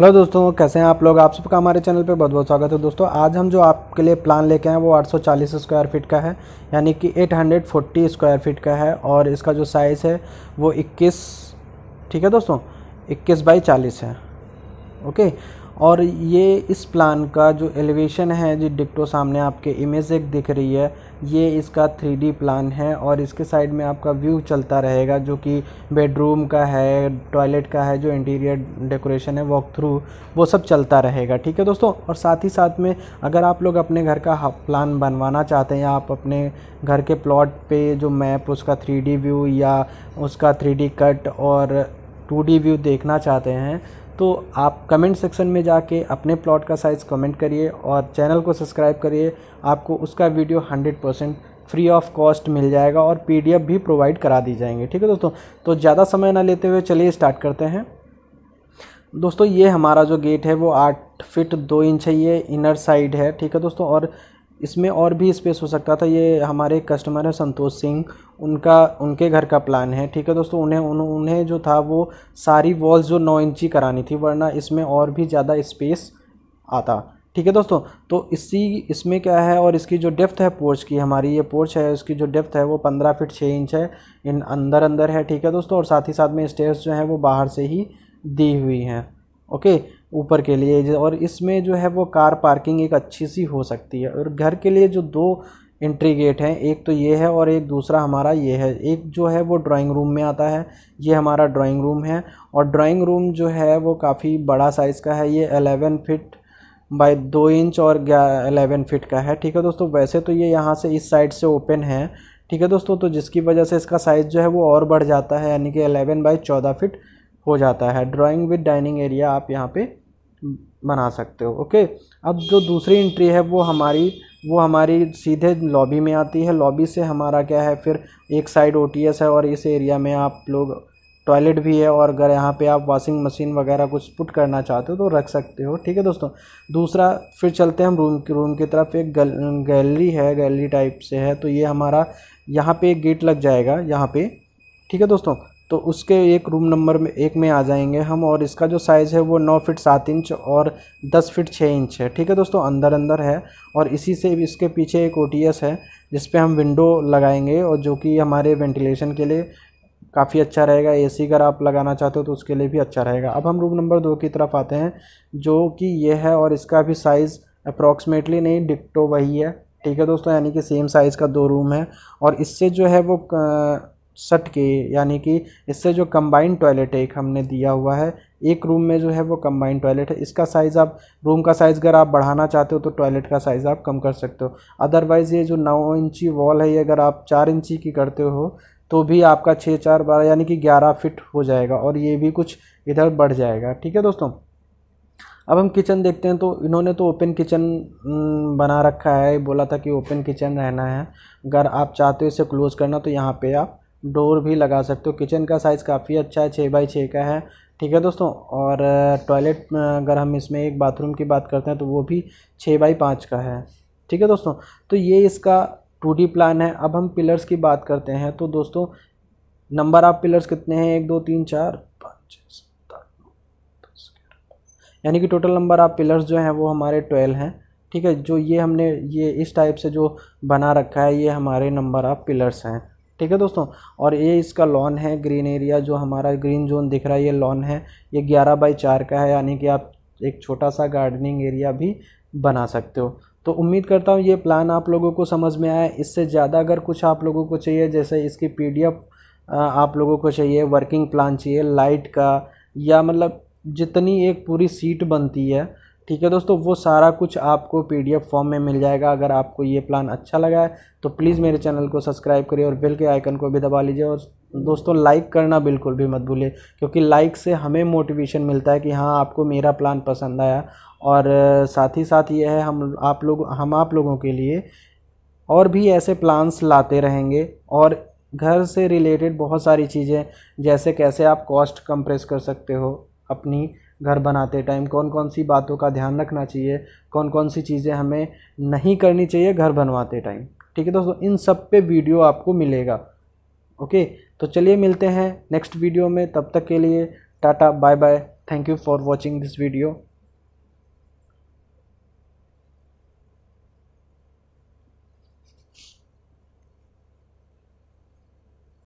hello दोस्तों कैसे हैं आप लोग आप सबका हमारे चैनल पर बहुत बहुत स्वागत है दोस्तों आज हम जो आपके लिए प्लान लेके आए हैं वो 840 स्क्वायर फीट का है यानी कि 840 स्क्वायर फीट का है और इसका जो साइज़ है वो 21 ठीक है दोस्तों 21 बाई 40 है ओके और ये इस प्लान का जो एलिवेशन है जी डिक्टो सामने आपके इमेज एक दिख रही है ये इसका थ्री डी प्लान है और इसके साइड में आपका व्यू चलता रहेगा जो कि बेडरूम का है टॉयलेट का है जो इंटीरियर डेकोरेशन है वॉक थ्रू वो सब चलता रहेगा ठीक है दोस्तों और साथ ही साथ में अगर आप लोग अपने घर का प्लान हाँ, बनवाना चाहते हैं या आप अपने घर के प्लॉट पे जो मैप उसका थ्री व्यू या उसका थ्री कट और टू व्यू देखना चाहते हैं तो आप कमेंट सेक्शन में जाके अपने प्लॉट का साइज़ कमेंट करिए और चैनल को सब्सक्राइब करिए आपको उसका video 100 percent free of cost मिल जाएगा और पीडीएफ भी प्रोवाइड करा दी जाएंगे ठीक है दोस्तों तो ज़्यादा समय ना लेते हुए चलिए स्टार्ट करते हैं दोस्तों ये हमारा जो गेट है वो आठ फिट दो इंच है ये इनर साइड है ठीक है दोस्तों और इसमें और भी स्पेस हो सकता था ये हमारे कस्टमर है संतोष सिंह उनका उनके घर का प्लान है ठीक है दोस्तों उन्हें उन, उन्हें जो था वो सारी वॉल्स जो नौ इंची करानी थी वरना इसमें और भी ज़्यादा स्पेस आता ठीक है दोस्तों तो इसी इसमें क्या है और इसकी जो डेप्थ है पोर्च की हमारी ये पोर्च है इसकी जो डेप्थ है वो पंद्रह फिट छः इंच है इन अंदर अंदर है ठीक है दोस्तों और साथ ही साथ में स्टेयर्स जो हैं वो बाहर से ही दी हुई हैं ओके ऊपर के लिए और इसमें जो है वो कार पार्किंग एक अच्छी सी हो सकती है और घर के लिए जो दो एंट्री गेट हैं एक तो ये है और एक दूसरा हमारा ये है एक जो है वो ड्राइंग रूम में आता है ये हमारा ड्राइंग रूम है और ड्राइंग रूम जो है वो काफ़ी बड़ा साइज़ का है ये अलेवन फिट बाय दो इंच और अलेवन फिट का है ठीक है दोस्तों वैसे तो ये यहाँ से इस साइड से ओपन है ठीक है दोस्तों तो जिसकी वजह से इसका साइज़ जो है वो और बढ़ जाता है यानी कि अलेवन बाई चौदह फिट हो जाता है ड्राइंग विद डाइनिंग एरिया आप यहाँ पे बना सकते हो ओके अब जो दूसरी एंट्री है वो हमारी वो हमारी सीधे लॉबी में आती है लॉबी से हमारा क्या है फिर एक साइड ओ है और इस एरिया में आप लोग टॉयलेट भी है और अगर यहाँ पे आप वॉशिंग मशीन वगैरह कुछ पुट करना चाहते हो तो रख सकते हो ठीक है दोस्तों दूसरा फिर चलते हैं हम रूम की रूम की तरफ एक गल, गैलरी है गैलरी टाइप से है तो ये हमारा यहाँ पे एक गेट लग जाएगा यहाँ पे ठीक है दोस्तों तो उसके एक रूम नंबर में एक में आ जाएंगे हम और इसका जो साइज़ है वो नौ फिट सात इंच और दस फिट छः इंच है ठीक है दोस्तों अंदर अंदर है और इसी से इसके पीछे एक ओ है जिस पर हम विंडो लगाएंगे और जो कि हमारे वेंटिलेशन के लिए काफ़ी अच्छा रहेगा ए सी अगर आप लगाना चाहते हो तो उसके लिए भी अच्छा रहेगा अब हम रूम नंबर दो की तरफ आते हैं जो कि ये है और इसका भी साइज़ अप्रॉक्सीमेटली नहीं डिक्टो वही है ठीक है दोस्तों यानी कि सेम साइज़ का दो रूम है और इससे जो है वो सट के यानी कि इससे जो कंबाइंड टॉयलेट एक हमने दिया हुआ है एक रूम में जो है वो कंबाइंड टॉयलेट है इसका साइज़ आप रूम का साइज़ अगर आप बढ़ाना चाहते हो तो टॉयलेट का साइज़ आप कम कर सकते हो अदरवाइज़ ये जो नौ इंची वॉल है ये अगर आप चार इंची की करते हो तो भी आपका छः चार बारह यानी कि ग्यारह फिट हो जाएगा और ये भी कुछ इधर बढ़ जाएगा ठीक है दोस्तों अब हम किचन देखते हैं तो इन्होंने तो ओपन किचन बना रखा है बोला था कि ओपन किचन रहना है अगर आप चाहते हो इसे क्लोज़ करना तो यहाँ पे आप डोर भी लगा सकते हो किचन का साइज़ काफ़ी अच्छा है छः बाई छः का है ठीक है दोस्तों और टॉयलेट अगर हम इसमें एक बाथरूम की बात करते हैं तो वो भी छः बाई पाँच का है ठीक है दोस्तों तो ये इसका टू प्लान है अब हम पिलर्स की बात करते हैं तो दोस्तों नंबर ऑफ़ पिलर्स कितने हैं एक दो तीन चार पाँच सात आठ यानी कि टोटल नंबर ऑफ़ पिलर्स जो हैं वो हमारे ट्वेल्व हैं ठीक है जो ये हमने ये इस टाइप से जो बना रखा है ये हमारे नंबर ऑफ़ पिलर्स हैं ठीक है दोस्तों और ये इसका लॉन है ग्रीन एरिया जो हमारा ग्रीन जोन दिख रहा है ये लॉन है ये ग्यारह बाई चार का है यानी कि आप एक छोटा सा गार्डनिंग एरिया भी बना सकते हो तो उम्मीद करता हूँ ये प्लान आप लोगों को समझ में आया इससे ज़्यादा अगर कुछ आप लोगों को चाहिए जैसे इसकी पी आप लोगों को चाहिए वर्किंग प्लान चाहिए लाइट का या मतलब जितनी एक पूरी सीट बनती है ठीक है दोस्तों वो सारा कुछ आपको पीडीएफ फॉर्म में मिल जाएगा अगर आपको ये प्लान अच्छा लगा है तो प्लीज़ मेरे चैनल को सब्सक्राइब करिए और बिल के आइकन को भी दबा लीजिए और दोस्तों लाइक करना बिल्कुल भी मत भूलिए क्योंकि लाइक से हमें मोटिवेशन मिलता है कि हाँ आपको मेरा प्लान पसंद आया और साथ ही साथ ये है हम आप लोग हम आप लोगों के लिए और भी ऐसे प्लान्स लाते रहेंगे और घर से रिलेटेड बहुत सारी चीज़ें जैसे कैसे आप कॉस्ट कंप्रेस कर सकते हो अपनी घर बनाते टाइम कौन कौन सी बातों का ध्यान रखना चाहिए कौन कौन सी चीज़ें हमें नहीं करनी चाहिए घर बनवाते टाइम ठीक है दोस्तों इन सब पे वीडियो आपको मिलेगा ओके तो चलिए मिलते हैं नेक्स्ट वीडियो में तब तक के लिए tata bye bye thank you for watching this video